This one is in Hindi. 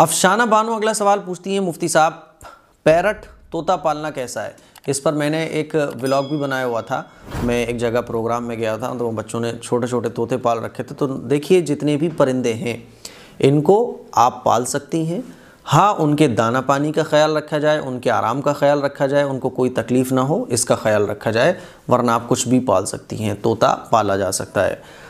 अफशाना बानो अगला सवाल पूछती हैं मुफ्ती साहब पैरट तोता पालना कैसा है इस पर मैंने एक व्लॉग भी बनाया हुआ था मैं एक जगह प्रोग्राम में गया था तो बच्चों ने छोटे छोटे तोते पाल रखे थे तो देखिए जितने भी परिंदे हैं इनको आप पाल सकती हैं हाँ उनके दाना पानी का ख्याल रखा जाए उनके आराम का ख्याल रखा जाए उनको कोई तकलीफ़ ना हो इसका ख्याल रखा जाए वरना आप कुछ भी पाल सकती हैं तोता पाला जा सकता है